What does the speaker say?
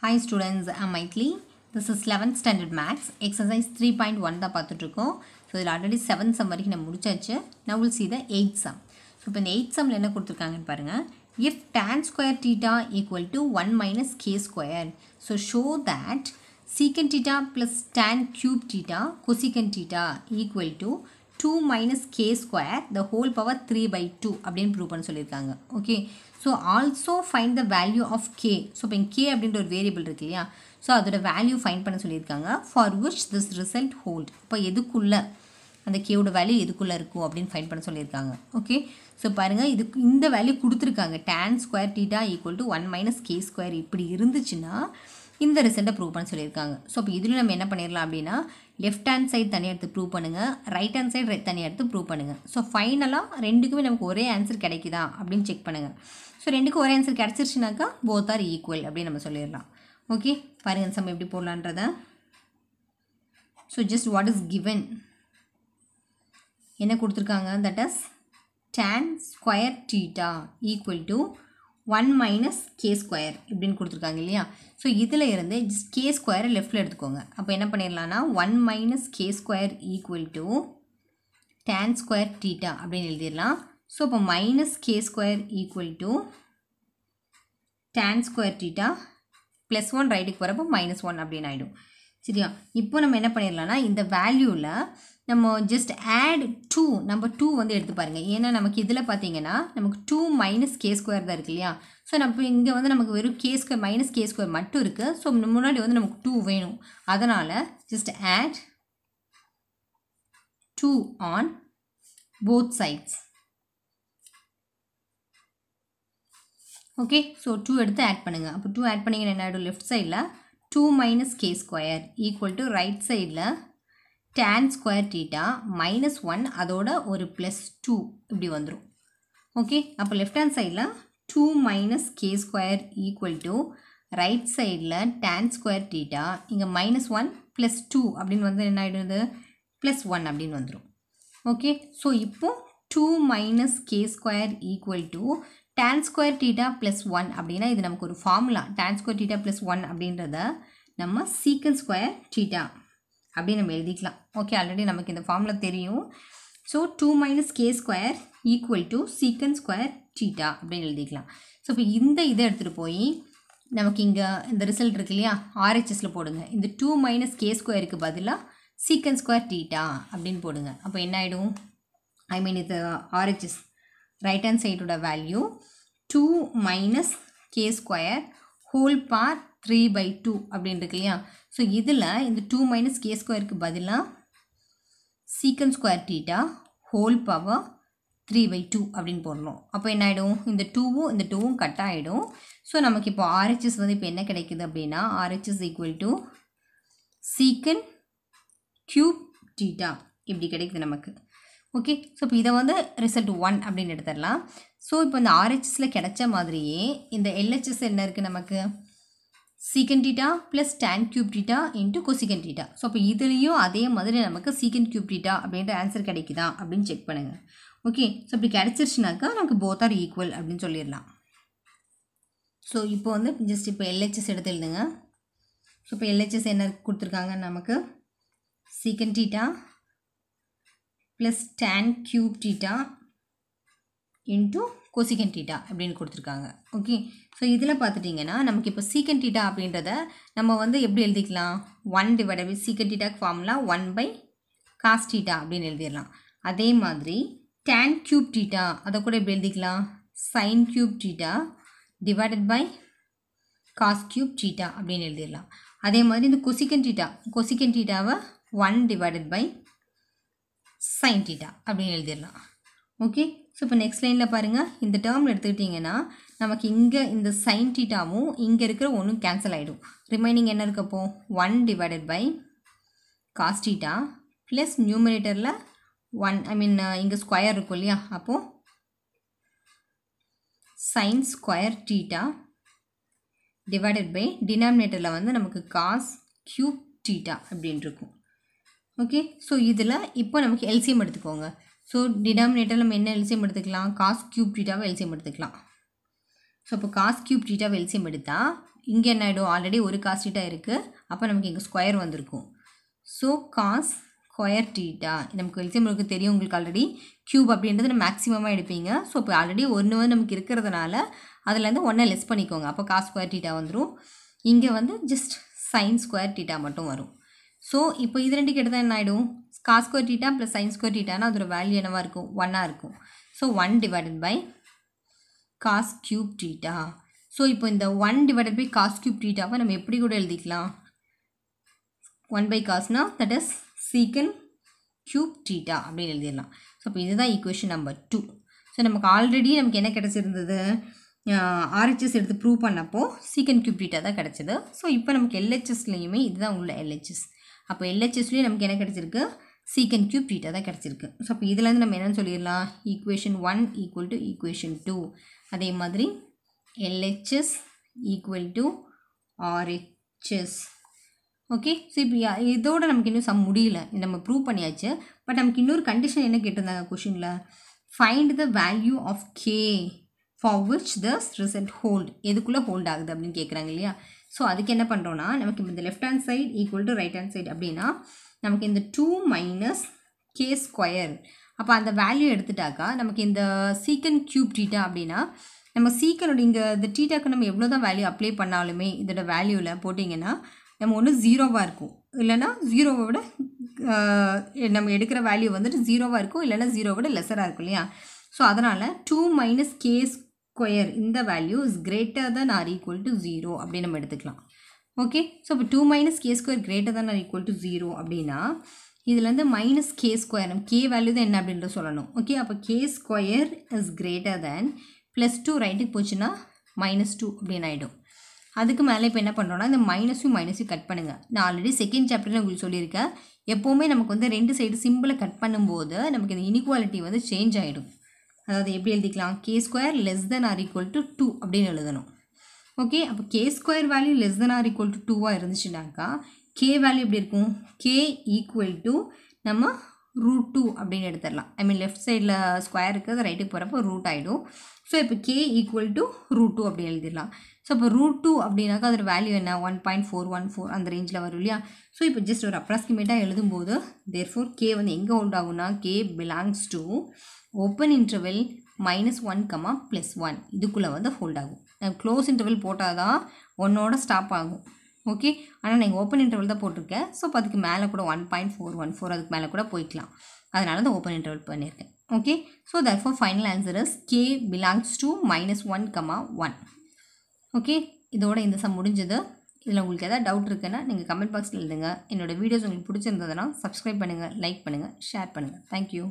hi students I மைக்லி this is eleventh standard maths exercise three point one தான் பார்த்துட்ருக்கோம் so இதில் already seventh some வரைக்கும் நம்ம முடிச்சாச்சு now will see the eight sum so இப்போ இந்த எயிட் சம்மில் என்ன கொடுத்துருக்காங்கன்னு பாருங்கள் if tan square theta equal to one minus k square so show that secant theta plus tan cube theta cosecant theta equal to two minus k square the whole power three by two அப்படின்னு prove பண்ண சொல்லியிருக்காங்க okay so also find the value of k so இப்போ k அப்படின்ற ஒரு variable இருக்கு இல்லையா so அதோட value find பண்ண சொல்லியிருக்காங்க for which this result hold இப்போ எதுக்குள்ளே அந்த கேவோட வேல்யூ எதுக்குள்ளே இருக்கும் அப்படின்னு ஃபைண்ட் பண்ண சொல்லியிருக்காங்க ஓகே ஸோ பாருங்கள் இதுக்கு இந்த value கொடுத்துருக்காங்க tan square theta equal to one minus k square இப்படி இருந்துச்சுன்னா இந்த ரிசல்ட்டை ப்ரூவ் பண்ண சொல்லியிருக்காங்க ஸோ இப்போ இதில் நம்ம என்ன பண்ணிடலாம் அப்படின்னா லெஃப்ட் ஹேண்ட் சைடு தனியாக எடுத்து ப்ரூவ் பண்ணுங்கள் ரைட் ஹேண்ட் சைடு தனியாக எடுத்து ப்ரூவ் பண்ணுங்கள் ஸோ ஃபைனலாக ரெண்டுக்குமே நமக்கு ஒரே ஆன்சர் கிடைக்குதா அப்படின்னு செக் பண்ணுங்கள் ஸோ ரெண்டுக்கும் ஒரே ஆன்சர் கிடச்சிருச்சுனாக்கா போத் ஆர் ஈக்குவல் அப்படின்னு நம்ம சொல்லிடலாம் ஓகே பாருங்கள் சம் எப்படி போடலான்றத so just what is given என்ன கொடுத்துருக்காங்க that is tan square theta equal to one minus k square இப்படின்னு கொடுத்துருக்காங்க இல்லையா ஸோ இதில் இருந்து ஜஸ்ட் கே ஸ்கொயரை லெஃப்டில் எடுத்துக்கோங்க அப்போ என்ன பண்ணிடலாம்னா one minus k square equal to tan square theta அப்படின்னு எழுதிடலாம் ஸோ இப்போ minus k square equal to tan square theta plus one ரைட்டுக்கு போகிறப்போ மைனஸ் ஒன் அப்படின்னு ஆகிடும் சரியா இப்போ நம்ம என்ன பண்ணிடலாம்னா இந்த வேல்யூவில் நம்ம ஜஸ்ட் ஆட் டூ நம்ம டூ வந்து எடுத்து பாருங்கள் ஏன்னா நமக்கு இதில் பார்த்தீங்கன்னா நமக்கு டூ மைனஸ் கே ஸ்கொயர் தான் இருக்கு இல்லையா ஸோ நம்ம இங்கே வந்து நமக்கு வெறும் k square minus k square மட்டும் இருக்குது ஸோ முன்னாடி வந்து நமக்கு டூ வேணும் அதனால் just add two on both sides okay so two எடுத்து ஆட் பண்ணுங்கள் அப்போ டூ ஆட் பண்ணிங்கன்னா என்ன ஆகிடும் லெஃப்ட் சைடில் two minus k square equal to right சைடில் tan square theta minus one அதோட ஒரு ப்ளஸ் டூ இப்படி வந்துடும் ஓகே அப்போ லெஃப்ட் ஹேண்ட் சைடில் two minus k square equal to right சைடில் டேன் ஸ்கொயர் டீட்டா இங்கே மைனஸ் ஒன் ப்ளஸ் டூ அப்படின்னு வந்து என்ன ஆகிடுது ப்ளஸ் ஒன் அப்படின்னு வந்துடும் ஓகே ஸோ இப்போது two minus k square equal to tan square theta plus one அப்படின்னா இது நமக்கு ஒரு formula tan square theta plus one அப்படின்றத நம்ம secant ஸ்கொயர் theta அப்படின்னு நம்ம எழுதிக்கலாம் ஓகே ஆல்ரெடி நமக்கு இந்த formula தெரியும் so two minus k square equal to secant square theta அப்படின்னு எழுதிக்கலாம் ஸோ இப்போ இந்த இதை எடுத்துகிட்டு போய் நமக்கு இங்கே இந்த ரிசல்ட் இருக்கு இல்லையா ஆர்ஹெச்எஸில் போடுங்க இந்த டூ மைனஸ் கே ஸ்கொயருக்கு பதிலாக secant ஸ்கொயர் டீட்டா அப்படின்னு போடுங்க அப்போ என்ன ஆகிடும் ஐ மீன் இது rhs ரைட் ஹேண்ட் சைடோட value two minus k square whole whole three by two 2 இருக்கு இல்லையா ஸோ இதில் இந்த டூ மைனஸ் கே ஸ்கொயருக்கு பதிலாக secant square theta whole power three by two அப்படின்னு போடணும் அப்போ என்ன ஆகிடும் இந்த டூவும் இந்த டூவும் கட்டாயிடும் ஆகிடும் ஸோ நமக்கு இப்போ ஆர்ஹெச்எஸ் வந்து இப்போ என்ன கிடைக்குது அப்படின்னா RHS equal to secant cube theta இப்படி கிடைக்குது நமக்கு ஓகே ஸோ இப்போ இதை வந்து ரிசல்ட் ஒன் அப்படின்னு எடுத்துடலாம் ஸோ இப்போ இந்த ஆர்ஹெச்எஸில் கிடைச்ச மாதிரியே இந்த எல்ஹெச்எஸ் என்ன இருக்குது நமக்கு secant theta plus tan cube theta into cosecant theta so அப்போ இதுலேயும் அதே மாதிரி நமக்கு சீக்கன் க்யூப் டீட்டா அப்படின்ற ஆன்சர் கிடைக்குதா அப்படின்னு செக் பண்ணுங்கள் ஓகே ஸோ இப்படி கிடச்சிருச்சுனாக்கா நமக்கு போத் ஆர் ஈக்குவல் அப்படின்னு சொல்லிடலாம் ஸோ இப்போ வந்து ஜஸ்ட் இப்போ எல்ஹெச்எஸ் எடுத்து எழுதுங்க ஸோ இப்போ எல்ஹெச்எஸ் என்ன கொடுத்துருக்காங்க நமக்கு secant theta plus tan cube theta into cosecant theta அப்படின்னு கொடுத்துருக்காங்க ஓகே ஸோ இதில் பார்த்துட்டிங்கன்னா நமக்கு இப்போ சீக்கன் டீட்டா அப்படின்றத நம்ம வந்து எப்படி எழுதிக்கலாம் one divide by secant theta formula one by cos theta அப்படின்னு எழுதிடலாம் அதே மாதிரி டேன் க்யூப் டீட்டா அதை கூட எப்படி எழுதிக்கலாம் sine cube theta divided by cos cube theta அப்படின்னு எழுதிடலாம் அதே மாதிரி இந்த கொசிகன் டீட்டா கொசிக்கன் டீட்டாவை one divided by sine theta அப்படின்னு எழுதிடலாம் ஓகே ஸோ இப்போ நெக்ஸ்ட் லைனில் பாருங்கள் இந்த டேர்மில் எடுத்துக்கிட்டிங்கன்னா நமக்கு இங்கே இந்த சைன் டீட்டாவும் இங்கே இருக்கிற ஒன்றும் கேன்சல் ஆகிடும் ரிமைனிங் என்ன இருக்கப்போ one divided by cos theta plus நியூமினேட்டரில் ஒன் ஐ மீன் இங்கே ஸ்கொயர் இருக்கும் இல்லையா அப்போது sine square theta divided by டினாமினேட்டரில் வந்து நமக்கு காஸ் க்யூப் டீட்டா அப்படின்ட்டு இருக்கும் ஓகே ஸோ இதில் இப்போ நமக்கு எல்சியம் எடுத்துக்கோங்க ஸோ டினாமினேட்டர் நம்ம என்ன எல்சியம் எடுத்துக்கலாம் காஸ் கியூப் டீட்டாவை எல்சியம் எடுத்துக்கலாம் ஸோ அப்போ காஸ் கியூப் டீட்டாவை எல்சியம் எடுத்தால் இங்கே என்ன ஆகிடும் ஆல்ரெடி ஒரு காஸ் டீட்டா இருக்குது அப்போ நமக்கு இங்கே ஸ்கொயர் வந்திருக்கும் ஸோ காஸ் ஸ்கொயர் டீட்டா நமக்கு எல்சியம் உங்களுக்கு தெரியும் உங்களுக்கு ஆல்ரெடி க்யூப் அப்படின்றது நம்ம மேக்ஸிமமாக எடுப்பீங்க ஸோ இப்போ ஆல்ரெடி ஒன்று வந்து நமக்கு இருக்கிறதுனால அதுலேருந்து ஒன்றை லெஸ் பண்ணிக்கோங்க அப்போ காஸ் ஸ்கொயர் டீட்டா வந்துடும் இங்கே வந்து ஜஸ்ட் சைன் ஸ்கொயர் டீட்டா மட்டும் வரும் ஸோ இப்போ இது ரெண்டு கிட்ட தான் என்ன ஆகிடும் cos square theta plus sine square டீட்டானா அதோட வேல்யூ என்னவாக இருக்கும் ஒன்னாக இருக்கும் so one divided by cos cube theta so இப்போ இந்த one divided by cos cube டீட்டாவை நம்ம எப்படி கூட எழுதிக்கலாம் ஒன் பை காஸ்னா that is secant cube theta அப்படின்னு எழுதிடலாம் ஸோ இப்போ இதுதான் ஈக்குவேஷன் நம்பர் டூ ஸோ நமக்கு ஆல்ரெடி நமக்கு என்ன கிடச்சிருந்தது ஆர்ஹெச்எஸ் எடுத்து ப்ரூவ் பண்ணப்போ சீக்கன் கியூப் டீட்டா தான் கிடச்சிது ஸோ இப்போ நமக்கு எல்ஹெச்எஸ்லேயுமே இதுதான் உள்ள எல்ஹெச்எஸ் அப்போ எல்ஹெச்எஸ்லேயும் நமக்கு என்ன கிடச்சிருக்கு சீக்கன் க்யூப் தீட்டா தான் கிடச்சிருக்கு ஸோ அப்போ இதுலேருந்து நம்ம என்னென்னு சொல்லிடலாம் equation one equal to equation two அதே மாதிரி LHS equal to RHS okay so இப்போ இதோட நமக்கு இன்னும் சம் முடியல நம்ம ப்ரூவ் பண்ணியாச்சு பட் நமக்கு இன்னொரு கண்டிஷன் என்ன கேட்டிருந்தாங்க கொஷினில் find the value of k for which the result hold எதுக்குள்ளே ஹோல்ட் ஆகுது அப்படின்னு கேட்குறாங்க இல்லையா ஸோ அதுக்கு என்ன பண்ணுறோன்னா நமக்கு இந்த left hand side equal to right hand side அப்படின்னா நமக்கு இந்த டூ மைனஸ் கே ஸ்கொயர் அப்போ அந்த வேல்யூ எடுத்துட்டாக்கா நமக்கு இந்த சீக்கன் க்யூப் டீட்டா அப்படின்னா நம்ம சீக்கனோட இங்கே இந்த டீட்டாக்கு நம்ம எவ்வளோ தான் வேல்யூ அப்ளை பண்ணாலுமே இதோட வேல்யூவில் போட்டிங்கன்னா நம்ம ஒன்று ஜீரோவாக இருக்கும் இல்லைனா ஜீரோவை விட நம்ம எடுக்கிற வேல்யூ வந்துட்டு ஜீரோவாக இருக்கும் இல்லைனா ஜீரோவை விட லெஸராக இருக்கும் இல்லையா ஸோ அதனால் டூ மைனஸ் கேஸ் ஸ்கொயர் இந்த value is greater than or equal to zero அப்படின்னு நம்ம எடுத்துக்கலாம் ஓகே ஸோ இப்போ two minus k square greater than or equal to zero அப்படின்னா இதுலேருந்து minus k square k value தான் என்ன அப்படின்ற சொல்லணும் ஓகே அப்போ k square is greater than plus two ரைட்டுக்கு போச்சுன்னா மைனஸ் டூ அப்படின்னு ஆகிடும் அதுக்கு மேலே இப்போ என்ன பண்ணுறோன்னா இந்த மைனஸும் மைனஸும் கட் பண்ணுங்கள் நான் ஆல்ரெடி செகண்ட் சாப்டரில் உங்களுக்கு சொல்லியிருக்கேன் எப்போவுமே நமக்கு வந்து ரெண்டு சைடு சிம்பிளை கட் பண்ணும்போது நமக்கு இந்த இனிக்வாலிட்டி வந்து சேஞ்ச் ஆகிடும் அதாவது எப்படி எழுதிக்கலாம் k square less than or equal to two அப்படின்னு எழுதணும் ஓகே அப்போ k square value less than or equal to டூவாக இருந்துச்சுனாக்கா கே வேல்யூ எப்படி இருக்கும் கே ஈக்குவல் டு நம்ம ரூட் டூ அப்படின்னு எடுத்துடலாம் ஐ மீன் லெஃப்ட் சைடில் ஸ்கொயர் இருக்குது ரைட்டுக்கு போகிறப்போ ரூட் ஆகிடும் ஸோ இப்போ k equal to root two அப்படின்னு எழுதிடலாம் ஸோ இப்போ ரூட் டூ அப்படின்னாக்கா அதோட வேல்யூ என்ன one point four one four அந்த ரேஞ்சில் வரும் இல்லையா ஸோ இப்போ ஜஸ்ட் ஒரு அப்ராக்சிமேட்டாக போது தேர் ஃபோர் கே வந்து எங்கே ஹோல்ட் ஆகும்னா k belongs to open interval minus one comma plus one இதுக்குள்ளே வந்து ஹோல்ட் ஆகும் நான் க்ளோஸ் இன்டர்வல் போட்டால் தான் ஒன்னோட ஸ்டாப் ஆகும் ஓகே ஆனால் நான் ஓப்பன் இன்டர்வல் தான் போட்டிருக்கேன் ஸோ இப்போ அதுக்கு மேலே கூட one point four one four அதுக்கு மேலே கூட போய்க்கலாம் அதனால தான் ஓப்பன் இன்டர்வல் பண்ணியிருக்கேன் okay so that for final answer is k belongs to minus one comma one okay இதோட இந்த சம் முடிஞ்சது இதில் உங்களுக்கு எதாவது டவுட் இருக்குன்னா நீங்கள் கமெண்ட் பாக்ஸில் எழுதுங்க என்னோடய வீடியோஸ் உங்களுக்கு பிடிச்சிருந்ததுன்னா சப்ஸ்கிரைப் பண்ணுங்கள் லைக் பண்ணுங்கள் ஷேர் பண்ணுங்கள் தேங்க்யூ